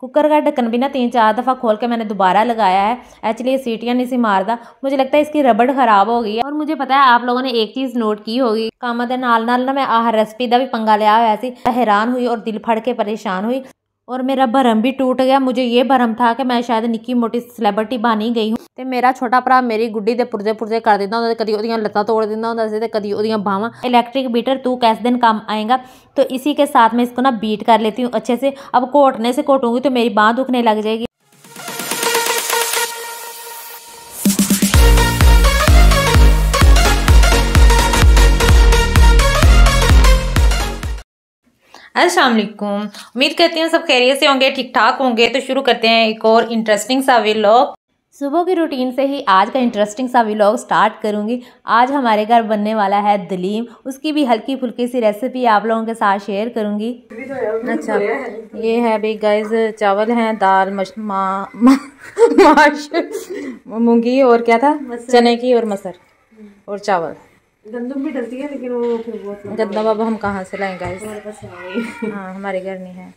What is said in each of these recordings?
cooker का ढक्कन भी ना तीन चार दफ़ा खोल के मैंने दोबारा लगाया है एक्चुअली ये सीटियाँ नहीं सी मारता मुझे लगता है इसकी रबड़ ख़राब हो गई है और मुझे पता है आप लोगों ने एक चीज़ नोट की होगी काम के नाल ना मैं ਮੈਂ रेसिपी का भी पंगा लिया हुआ सी हैरान हुई और दिल फड़ के परेशान हुई और मेरा भरम भी टूट गया मुझे ये भरम था कि मैं शायद निकी मोटी बन बनी गई हूँ तो मेरा छोटा भरा मेरी गुड्डी के पुरजे पुरजे कर देता हूँ कभी ਉਹਦੀਆਂ लत्त तोड़ ਦਿੰਦਾ ਹੁੰਦਾ ਸੀ ਤੇ इलेक्ट्रिक बीटर तू कैस दिन काम आएगा तो इसी के साथ मैं इसको ना बीट कर लेती हूँ अच्छे से अब घोटने से घोटूंगी तो मेरी बाँह दुखने लग जाएगी असलकुम उम्मीद करती हूँ सब खैरियत से होंगे ठीक ठाक होंगे तो शुरू करते हैं एक और इंटरेस्टिंग सा व्लॉग सुबह की रूटीन से ही आज का इंटरेस्टिंग सा व्लॉग स्टार्ट करूँगी आज हमारे घर बनने वाला है दलीम उसकी भी हल्की फुल्की सी रेसिपी आप लोगों के साथ शेयर करूँगी अच्छा ये है भाई गैस चावल हैं दाल मश और क्या था चने की और मसर और चावल गंदम भी डलती है लेकिन वो फिर बहुत गंदम अब हम कहाँ से लाएँ हाँ हमारे घर नहीं है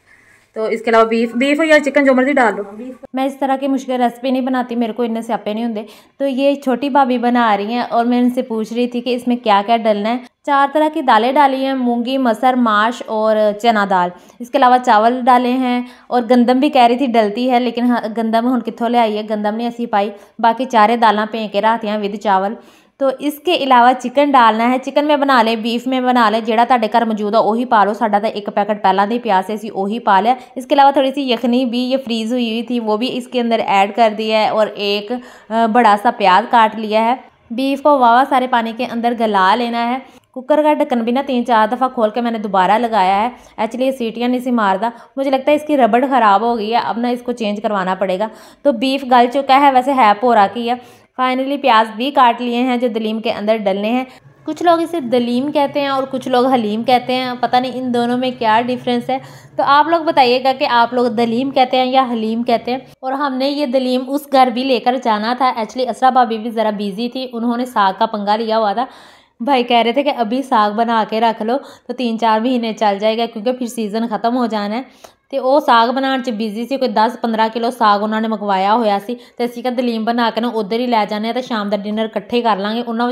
तो इसके अलावा बीफ बीफ या चिकन जो मर्जी डाल लो हाँ, मैं इस तरह की मुश्किल रेसिपी नहीं बनाती मेरे को से स्यापे नहीं होंगे तो ये छोटी भाभी बना रही हैं और मैं इनसे पूछ रही थी कि इसमें क्या क्या डालना है चार तरह की दालें डाली हैं मूंगी मसर माश और चना दाल इसके अलावा चावल डाले हैं और गंदम भी कह रही थी डलती है लेकिन हाँ, गंदम हूँ कितों ले आई है गंदम नहीं असी पाई बाकी चारे दाल पे के रहा हैं विद चावल तो इसके अलावा चिकन डालना है चिकन में बना लें बीफ में बना लें ਜਿਹੜਾ ਤੁਹਾਡੇ घर ਮੌਜੂਦ ਆ पा लो ਲਓ ਸਾਡਾ ਤਾਂ ਇੱਕ ਪੈਕਟ ਪਹਿਲਾਂ ਦਾ ਹੀ ਪਿਆ ਸੀ ਅਸੀਂ इसके अलावा थोड़ी सी यखनी भी ये फ्रीज़ हुई हुई थी वो भी इसके अंदर ऐड कर दिया है और एक बड़ा सा प्याज काट लिया है बीफ को वाहवा सारे पानी के अंदर गला लेना है कुकर का ढक्कन भी ना तीन चार दफ़ा खोल के मैंने दोबारा लगाया है एक्चुअली ये सीटियाँ नहीं सी मारता मुझे लगता है इसकी रबड़ ख़राब हो गई है अब ना इसको चेंज करवाना पड़ेगा तो बीफ गल चुका है वैसे है पोरा की है फाइनली प्याज भी काट लिए हैं जो दलीम के अंदर डलने हैं कुछ लोग इसे दलीम कहते हैं और कुछ लोग हलीम कहते हैं पता नहीं इन दोनों में क्या डिफरेंस है तो आप लोग बताइएगा कि आप लोग दलीम कहते हैं या हलीम कहते हैं और हमने ये दलीम उस घर भी लेकर जाना था एक्चुअली असरा भाभी भी ज़रा बिज़ी थी उन्होंने साग का पंगा लिया हुआ था भाई कह रहे थे कि अभी साग बना के रख लो तो तीन चार महीने चल जाएगा क्योंकि फिर सीज़न ख़त्म हो जाना है ਤੇ ਉਹ ਸਾਗ ਬਣਾਉਣ 'ਚ ਬਿਜ਼ੀ ਸੀ ਕੋਈ 10-15 ਕਿਲੋ ਸਾਗ ਉਹਨਾਂ ਨੇ ਮੰਗਵਾਇਆ ਹੋਇਆ ਸੀ ਤੇ ਅਸੀਂ ਕਹਿੰਦੇ ਦਲੀਮ ਬਣਾ ਕੇ ਨਾ ਉਧਰ ਹੀ ਲੈ ਜਾਂਦੇ ਆ ਤੇ ਸ਼ਾਮ ਦਾ ਡਿਨਰ ਇਕੱਠੇ ਕਰ ਲਾਂਗੇ ਉਹਨਾਂ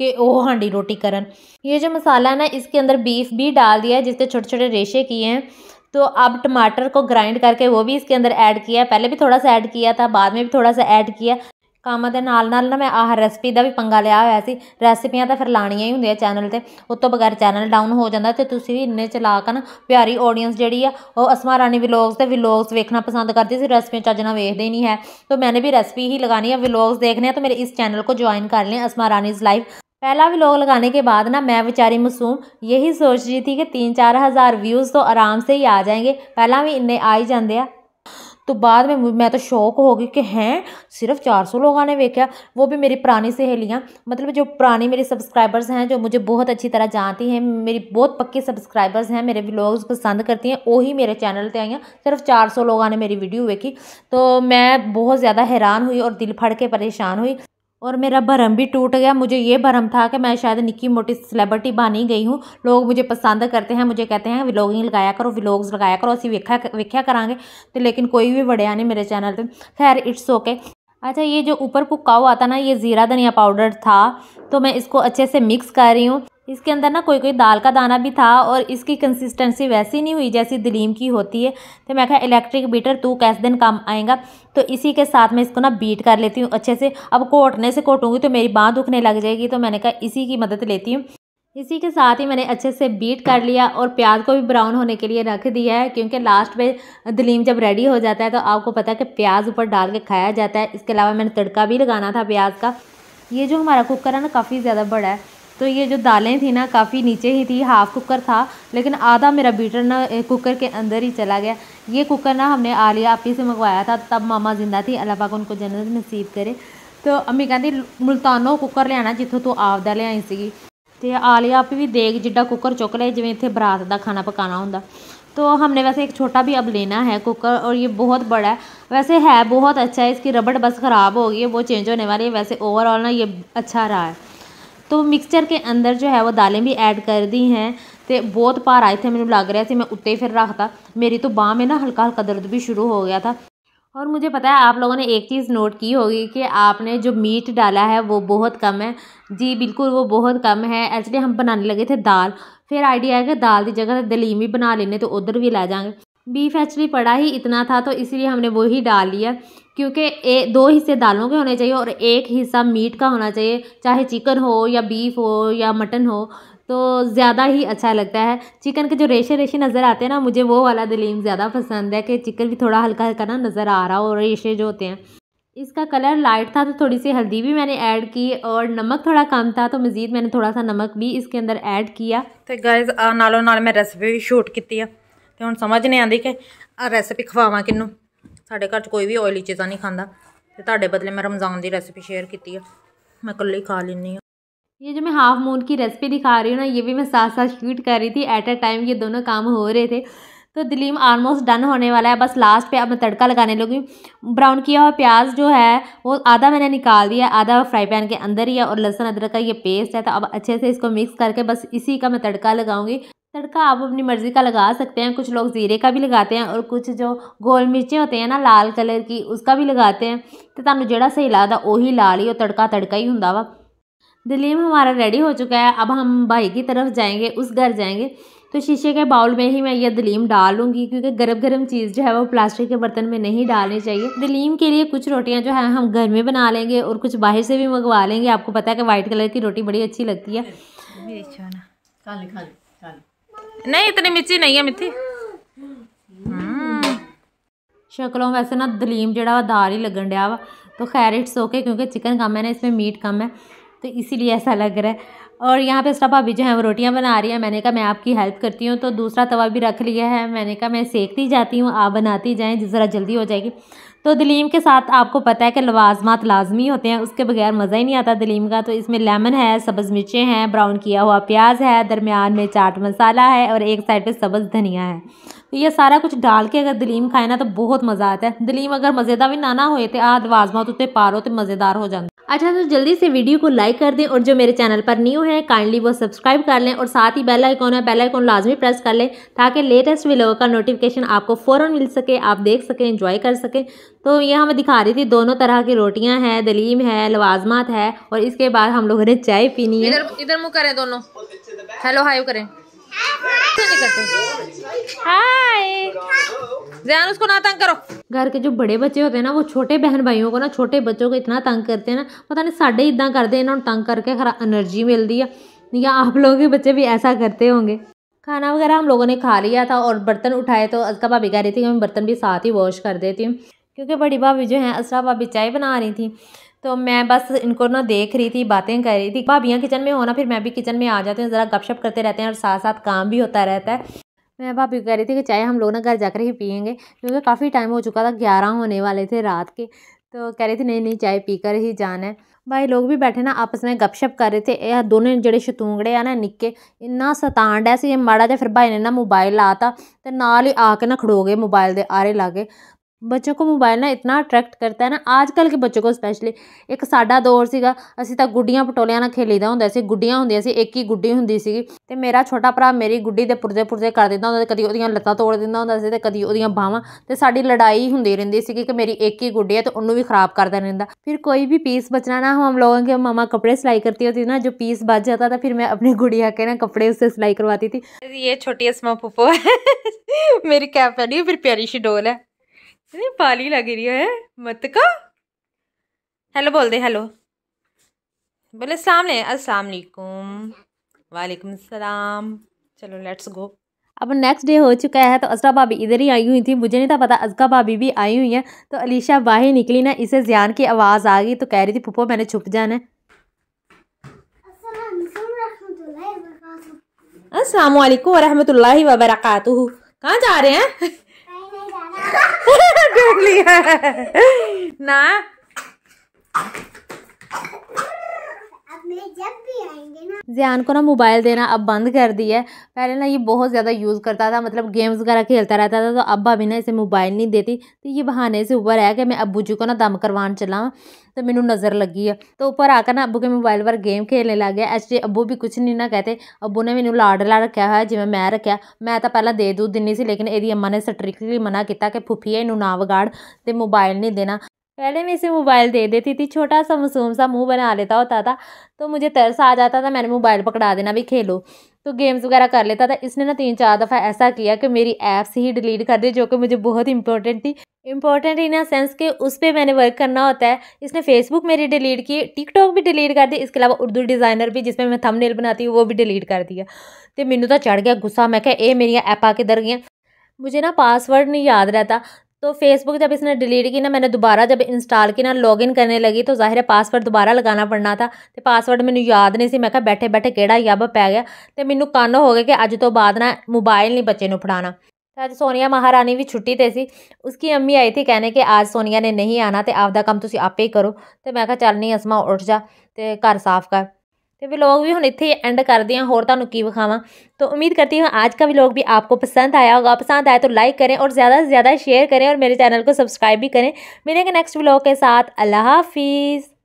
कि वह हांडी रोटी करन ये जो मसाला है ना इसके अंदर बीफ भी डाल दिया है जिसके छोटे छोटे रेशे किए हैं तो अब टमाटर को ग्राइंड करके वो भी इसके अंदर ऐड किया पहले भी थोड़ा सा ऐड किया था बाद में भी थोड़ा सा ऐड किया ਕੰਮ ਦੇ ਨਾਲ ਨਾਲ ਨਾ ਮੈਂ ਆਹ ਰੈਸਪੀ ਦਾ ਵੀ ਪੰਗਾ ਲਿਆ ਹੋਇਆ ਸੀ ਰੈਸਪੀਆਂ ਤਾਂ ਫਿਰ ਲਾਣੀਆਂ ਹੀ ਹੁੰਦੀਆਂ ਚੈਨਲ 'ਤੇ ਉਹ ਤੋਂ ਬਗੈਰ ਚੈਨਲ ਡਾਊਨ ਹੋ ਜਾਂਦਾ ਅਤੇ ਤੁਸੀਂ ਵੀ ਇੰਨੇ ਚਲਾਕ ਨਾ ਪਿਆਰੀ ਆਡੀਅנס ਜਿਹੜੀ ਆ ਉਹ ਅਸਮਾ ਰਾਣੀ ਵਿਲੋਗਸ ਤੇ ਵਿਲੋਗਸ ਵੇਖਣਾ ਪਸੰਦ ਕਰਦੀ ਸੀ ਰੈਸਪੀਆਂ ਚੱਜ ਨਾਲ ਵੇਖਦੇ ਹੀ ਨਹੀਂ ਹੈ ਤਾਂ ਮੈਨੇ ਵੀ ਰੈਸਪੀ ਹੀ लगानी है व्लॉग्स देखने हैं तो मेरे इस चैनल को ज्वाइन कर लें असमा रानीज़ लाइफ पहला व्लॉग लगाने के बाद ना मैं बेचारी मासूम यही सोच रही थी कि तीन चार हज़ार व्यूज़ तो आराम से ही आ जाएंगे पहला भी इन्ने आ ही जाते हैं तो बाद में मैं तो शौक हो गई कि हैं सिर्फ चार सौ लोगों ने देखा वो भी मेरी पुरानी सहेलियाँ मतलब जो पुरानी मेरी सब्सक्राइबर्स हैं जो मुझे बहुत अच्छी तरह जानती हैं मेरी बहुत पक्की सब्सक्राइबर्स हैं मेरे व्लॉग्स पसंद करती हैं वही मेरे चैनल पर हैं सिर्फ चार सौ लोगों ने मेरी वीडियो देखी तो मैं बहुत ज़्यादा हैरान हुई और दिल फट के परेशान हुई और मेरा भरम भी टूट गया मुझे ये भरम था कि मैं शायद निक्की मोटी सेलेब्रिटी बन ही गई हूँ लोग मुझे पसंद करते हैं मुझे कहते हैं व्लॉगिंग लगाया करो व्लॉग्स लगाया करो असी वेखा वेख्या करांगे तो लेकिन कोई भी बढ़िया नहीं मेरे चैनल पर खैर इट्स ओके अच्छा ये जो ऊपर पुक्का हुआ था ना ये ज़ीरा धनिया पाउडर था तो मैं इसको अच्छे से मिक्स कर रही हूँ इसके अंदर ना कोई कोई दाल का दाना भी था और इसकी कंसिस्टेंसी वैसी नहीं हुई जैसी दलीम की होती है तो मैं कहा इलेक्ट्रिक बीटर तू कैसे दिन काम आएगा तो इसी के साथ मैं इसको ना बीट कर लेती हूँ अच्छे से अब कोटने से कोटूँगी तो मेरी बाँह दुखने लग जाएगी तो मैंने कहा इसी की मदद लेती हूँ इसी के साथ ही मैंने अच्छे से बीट कर लिया और प्याज को भी ब्राउन होने के लिए रख दिया है क्योंकि लास्ट में दलीम जब रेडी हो जाता है तो आपको पता है कि प्याज ऊपर डाल के खाया जाता है इसके अलावा मैंने तड़का भी लगाना था प्याज का ये जो हमारा कुकर है ना काफ़ी ज़्यादा बड़ा है तो ये जो दालें थी ना काफ़ी नीचे ही थी हाफ़ कुकर था लेकिन आधा मेरा बीटर ना कुकर के अंदर ही चला गया ये कुकर ना हमने आलिया आपी से मंगवाया था तब मामा जिंदा थी अल्लाह पाक उनको जन्नत नसीब करे तो अम्मी कहती ਮੁਲਤਾਨੋਂ ਕੁੱਕਰ ਲਿਆਣਾ ਜਿੱਥੋਂ ਤੂੰ ਆਪਦਾ ਲਿਆਈ ਸੀਗੀ ਤੇ ਆਲਿਆ ਆਪ भी देख जिडा कुकर चुक ले जिमें इतने बरात का खाना पकाना ਹੁੰਦਾ तो हमने वैसे एक छोटा भी अब लेना है कुकर और ये बहुत बड़ा है वैसे है बहुत अच्छा है इसकी रबड़ बस ख़राब हो गई है वो चेंज होने वाली है वैसे ओवरऑल ना ये अच्छा रहा है तो मिक्सचर के अंदर जो है वो दालें भी ऐड कर दी हैं तो बहुत भार आए थे मैंने लग रहा थे मैं उत्ते फिर रखता मेरी तो बाँ में ना हल्का हल्का दर्द भी शुरू हो गया था और मुझे पता है आप लोगों ने एक चीज़ नोट की होगी कि आपने जो मीट डाला है वो बहुत कम है जी बिल्कुल वो बहुत कम है एक्चुअली हम बनाने लगे थे दाल फिर आइडिया है कि दाल की जगह दलीम भी बना लेने तो उधर भी ला जाएंगे बीफ एक्चुअली पड़ा ही इतना था तो इसलिए हमने वो ही डाल लिया क्योंकि ए दो हिस्से दालों के होने चाहिए और एक हिस्सा मीट का होना चाहिए चाहे चिकन हो या बीफ हो या मटन हो तो ज़्यादा ही अच्छा लगता है चिकन के जो रेशे रेशे नज़र आते हैं ना मुझे वो वाला दलीम ज़्यादा पसंद है कि चिकन भी थोड़ा हल्का हल्का ना नज़र आ रहा हो और रेशे जो होते हैं इसका कलर लाइट था तो थोड़ी सी हल्दी भी मैंने ऐड की और नमक थोड़ा कम था तो मज़ीद मैंने थोड़ा सा नमक भी इसके अंदर ऐड किया तो गाइज नालों नाल मैं रेसिपी भी शूट की है तो हम समझ नहीं आती कि रेसिपी खवावा किनू ਸਾਡੇ ਘਰ 'ਚ ਕੋਈ ਵੀ ਆਇਲੀ ਚੀਜ਼ਾਂ ਨਹੀਂ ਖਾਂਦਾ ਤੇ ਤੁਹਾਡੇ ਬਦਲੇ ਮੈਂ ਰਮਜ਼ਾਨ ਦੀ ਰੈਸਪੀ ਸ਼ੇਅਰ ਕੀਤੀ ਆ ਮੈਂ ਇਕੱਲੀ ਖਾ ਲੈਣੀ ਆ ਇਹ ਜੋ ਮੈਂ ਹਾਫ ਮੂਨ ਕੀ ਰੈਸਪੀ ਦਿਖਾ ਰਹੀ ਹਾਂ ਨਾ ਇਹ ਵੀ ਮੈਂ ਸਾਥ-ਸਾਥ ਸ਼ੂਟ ਕਰ ਰਹੀ ਸੀ ਐਟ ਅ ਟਾਈਮ ਇਹ ਦੋਨੋਂ ਕੰਮ ਹੋ ਰਹੇ ਥੇ तो में आलमोस्ट डन होने वाला है बस लास्ट पे अब मैं तड़का लगाने लगी ब्राउन किया हुआ प्याज जो है वो आधा मैंने निकाल दिया आधा फ्राई पैन के अंदर ही है और लहसुन अदरक का ये पेस्ट है तो अब अच्छे से इसको मिक्स करके बस इसी का मैं तड़का लगाऊंगी तड़का आप अपनी मर्ज़ी का लगा सकते हैं कुछ लोग ज़ीरे का भी लगाते हैं और कुछ जो गोल मिर्चें होते हैं ना लाल कलर की उसका भी लगाते हैं तो तुम जोड़ा सही लगता वही ही और तड़का तड़का ही होंगे वा में हमारा रेडी हो चुका है अब हम भाई की तरफ जाएंगे उस घर जाएंगे तो शीशे के बाउल में ही मैं ये दलीम डालूंगी क्योंकि गर्म गर्म चीज़ जो है वो प्लास्टिक के बर्तन में नहीं डालनी चाहिए दलीम के लिए कुछ रोटियाँ जो है हम घर में बना लेंगे और कुछ बाहर से भी मंगवा लेंगे आपको पता है कि वाइट कलर की रोटी बड़ी अच्छी लगती है नहीं इतनी मिर्ची नहीं है मिट्टी शक्लों वैसे ना दलीम जोड़ा वा दार ही लगन डाया वा तो खैर इट्स ओके क्योंकि चिकन कम है ना इसमें मीट कम है तो इसीलिए ऐसा लग रहा है और यहाँ पे स्टपा अभी जो है वो रोटियाँ बना रही है मैंने कहा मैं आपकी हेल्प करती हूँ तो दूसरा तवा भी रख लिया है मैंने कहा मैं सेकती जाती हूँ आप बनाती जाएँ ज़रा जल्दी हो जाएगी तो दलीम के साथ आपको पता है कि लवाजमात लाजमी होते हैं उसके बगैर मज़ा ही नहीं आता दलीम का तो इसमें लेमन है सब्ज़ मिर्चें हैं ब्राउन किया हुआ प्याज है दरमियान में चाट मसाला है और एक साइड पे सब्ज़ धनिया है तो ये सारा कुछ डाल के अगर दलीम खाए ना तो बहुत मज़ा आता है दलीम अगर मज़ेदार भी ना ना होए तो आ लवाजमात उतने पारो तो मज़ेदार हो जाते अच्छा तो जल्दी से वीडियो को लाइक कर दें और जो मेरे चैनल पर न्यू है काइंडली वो सब्सक्राइब कर लें और साथ ही बेल आइकॉन है बेल आइकॉन लाजमी प्रेस कर लें ताकि लेटेस्ट वीडियो का नोटिफिकेशन आपको फ़ौरन मिल सके आप देख सकें इंजॉय कर सकें तो ये हमें दिखा रही थी दोनों तरह की रोटियाँ हैं दलीम है लवाजमात है और इसके बाद हम लोगों ने चाय पीनी है इधर मुँह करें दोनों हेलो हाई करें हाय जान उसको ना तंग करो घर के जो बड़े बच्चे होते हैं ना वो छोटे बहन भाइयों को ना छोटे बच्चों को इतना तंग करते हैं ना पता नहीं साढ़े इदा करते इन्होंने तंग करके खरा एनर्जी मिलती है या आप लोगों के बच्चे भी ऐसा करते होंगे खाना वगैरह हम लोगों ने खा लिया था और बर्तन उठाए तो अजका भाभी कह रही थी कि मैं बर्तन भी साथ ही वॉश कर देती हूँ क्योंकि बड़ी भाभी जो है असरा भाभी चाय बना रही थी तो मैं बस इनको ना देख रही थी बातें कर रही थी भाभियाँ किचन में होना फिर मैं भी किचन में आ जाती हूँ ज़रा गपशप करते रहते हैं और साथ साथ काम भी होता रहता है मैं भाभी आप कह रही थी कि चाय हम लोग ना घर जाकर ही पियेंगे क्योंकि काफ़ी टाइम हो चुका था ग्यारह होने वाले थे रात के तो कह रही थी नहीं नहीं चाय पीकर ही जाना है भाई लोग भी बैठे ना आपस में गपशप कर रहे थे यह दोनों जेह्ड़े शतूंगड़े आ ना निक्के इन्ना सतांड ऐ इसी माड़ा जहा फिर भाई ने ना मोबाइल लाता तो नाल ही आके ना खड़ो गए मोबाइल दे आरे लागे ਬੱਚੇ ਕੋ ਮੋਬਾਈਲ ਨਾਲ ਇਤਨਾ ਅਟਰੈਕਟ ਕਰਤਾ ਹੈ ਨਾ ਅੱਜ ਕੱਲ੍ਹ ਕੇ ਬੱਚੇ ਕੋ ਸਪੈਸ਼ਲੀ ਇੱਕ ਸਾਡਾ ਦੌਰ ਸੀਗਾ ਅਸੀਂ ਤਾਂ ਗੁੱਡੀਆਂ ਪਟੋਲਿਆਂ ਨਾਲ ਖੇਲੀਦਾ ਹੁੰਦਾ ਸੀ ਗੁੱਡੀਆਂ ਹੁੰਦੀਆਂ ਸੀ ਇੱਕ ਹੀ ਗੁੱਡੀ ਹੁੰਦੀ ਸੀਗੀ ਤੇ ਮੇਰਾ ਛੋਟਾ ਭਰਾ ਮੇਰੀ ਗੁੱਡੀ ਦੇ ਪੁਰਦੇ ਪੁਰਦੇ ਕਰ ਦਿੰਦਾ ਹੁੰਦਾ ਕਦੀ ਉਹਦੀਆਂ ਲੱਤਾਂ ਤੋੜ ਦਿੰਦਾ ਹੁੰਦਾ ਸੀ ਤੇ ਕਦੀ ਉਹਦੀਆਂ ਬਾਹਾਂ ਤੇ ਸਾਡੀ ਲੜਾਈ ਹੁੰਦੀ ਰਹਿੰਦੀ ਸੀਗੀ ਕਿ ਮੇਰੀ ਇੱਕ ਹੀ ਗੁੱਡੀ ਹੈ ਤੇ ਉਹਨੂੰ ਵੀ ਖਰਾਬ ਕਰਦਾ ਰਹਿੰਦਾ ਫਿਰ ਕੋਈ भी पीस बचना ना हम लोगों के मामा कपड़े सिलाई करती होती थी ना जो पीस बच जाता था फिर मैं अपनी गुड़िया के ना कपड़े उससे सिलाई करवाती थी ये छोटी असमा पुप्पो है मेरी कैप पहनी फिर प्यारी सी डोल है इतनी पाली लग रही है मत का हेलो बोल दे हेलो बोले सलाम ले असलकुम वालेकुम सलाम चलो लेट्स गो अब नेक्स्ट डे हो चुका है तो असरा भाभी इधर ही आई हुई थी मुझे नहीं था पता अजगा भाभी भी आई हुई है तो अलीशा बाहर निकली ना इसे ज्यान की आवाज़ आ गई तो कह रही थी पुप्पो मैंने छुप जाना असलम वरहमल वबरकू कहाँ जा रहे हैं ढूंढ लिया ना जियान को ना मोबाइल देना अब बंद कर दी है पहले ना ये बहुत ज़्यादा यूज़ करता था मतलब गेम्स वगैरह खेलता रहता था तो अब्बा भी ना इसे मोबाइल नहीं देती तो ये बहाने से ऊपर है कि मैं अबू जी को ना दम करवान चला तो मैंने नज़र लगी है तो ऊपर आकर ना अबू के मोबाइल पर गेम खेलने लग गया एक्चुअली अबू भी कुछ नहीं ना कहते अबू ने मैंने लाडला रखा है जिम्मे मैं रखा मैं तो पहला दे दूध दिनी सी लेकिन अम्मा ने ਨੇ मना किया कि फुफी है ਨੂੰ ना ਵਿਗਾੜ तो मोबाइल नहीं देना पहले मैं इसे मोबाइल दे देती थी छोटा सा मासूम सा मुंह बना लेता होता था तो मुझे तरस आ जाता था मैंने मोबाइल पकड़ा देना भी खेलो तो गेम्स वगैरह कर लेता था इसने ना तीन चार दफ़ा ऐसा किया कि मेरी ऐप्स ही डिलीट कर दी जो कि मुझे बहुत इंपॉर्टेंट थी इंपॉर्टेंट इन सेंस के उस पर मैंने वर्क करना होता है इसने फेसबुक मेरी डिलीट की टिकटॉक भी डिलीट कर दी इसके अलावा उर्दू डिज़ाइनर भी जिसमें मैं थंबनेल बनाती हूँ वो भी डिलीट कर दिया तो मैनू तो चढ़ गया गुस्सा मैं क्या ये मेरिया ऐपा किधर गई मुझे ना पासवर्ड नहीं याद रहता तो फेसबुक जब इसने डिलीट की ना मैंने दोबारा जब इंस्टॉल की ना लॉगिन करने लगी तो ज़ाहिर है पासवर्ड दोबारा लगाना ਪੜਨਾ ਤਾਂ ਤੇ ਪਾਸਵਰਡ ਮੈਨੂੰ ਯਾਦ ਨਹੀਂ ਸੀ ਮੈਂ ਕਿਹਾ ਬੈਠੇ ਬੈਠੇ ਕਿਹੜਾ ਯੱਬ ਪੈ ਗਿਆ ਤੇ ਮੈਨੂੰ ਕੰਨ ਹੋ ਗਿਆ ਕਿ ਅੱਜ ਤੋਂ ਬਾਅਦ ਨਾ ਮੋਬਾਈਲ ਨਹੀਂ ਬੱਚੇ ਨੂੰ ਫੜਾਣਾ ਅੱਜ ਸੋਨੀਆ ਮਹਾਰਾਣੀ ਵੀ ਛੁੱਟੀ ਤੇ ਸੀ ਉਸकी ਅੰਮੀ ਆਈ ਥੀ ਕਹਨੇ ਕਿ ਅੱਜ ਸੋਨੀਆ ਨੇ ਨਹੀਂ ਆਣਾ ਤੇ ਆਪਦਾ ਕੰਮ ਤੁਸੀਂ ਆਪੇ ਹੀ ਕਰੋ ਤੇ ਮੈਂ ਕਿਹਾ ਚੱਲ ਨਹੀਂ ਅਸਮਾ ਉੱਠ ਜਾ ਤੇ ਘਰ ਸਾਫ਼ ਕਰ तो ਵਲੌਗ भी ਹੁਣ ਇੱਥੇ एंड ਕਰਦੇ ਹਾਂ होर तू ਕੀ तो उम्मीद करती हूँ आज का व्लॉग भी आपको पसंद आया होगा पसंद आया तो लाइक करें और ज़्यादा से ज़्यादा शेयर करें और मेरे चैनल को सब्सक्राइब भी करें मिलेंगे नेक्स्ट व्लॉग के साथ अल्लाह हाफिज़